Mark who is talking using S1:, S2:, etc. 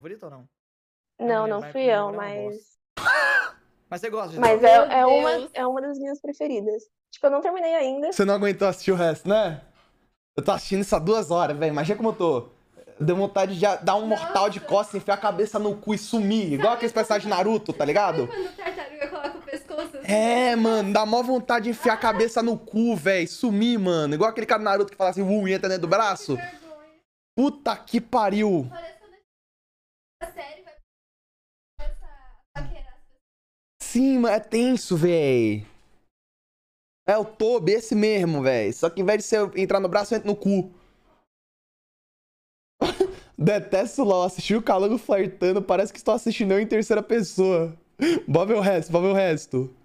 S1: favorita ou não?
S2: Não, não, não fui eu, é mas.
S1: Mas você gosta de Mas é, é, uma,
S2: é uma das minhas preferidas. Tipo, eu não terminei ainda.
S1: Você não aguentou assistir o resto, né? Eu tô assistindo isso há duas horas, velho. Imagina como eu tô. Deu vontade de dar um Nossa. mortal de costas, enfiar a cabeça no cu e sumir. Igual aqueles personagens de Naruto, tá ligado?
S2: Quando o tartaruga
S1: coloca o pescoço. Assim? É, mano, dá mó vontade de enfiar a cabeça no cu, velho. Sumir, mano. Igual aquele cara do Naruto que fala assim, uh, entra dentro do braço. Puta que pariu.
S2: Parece
S3: cima, é tenso, véi. É o Toby, esse mesmo, véi. Só que ao invés de você entrar no
S1: braço, entra no cu. Detesto LOL. Assisti o Calango flertando, parece que estou assistindo eu em terceira pessoa. Bob ver o resto, bob ver o resto.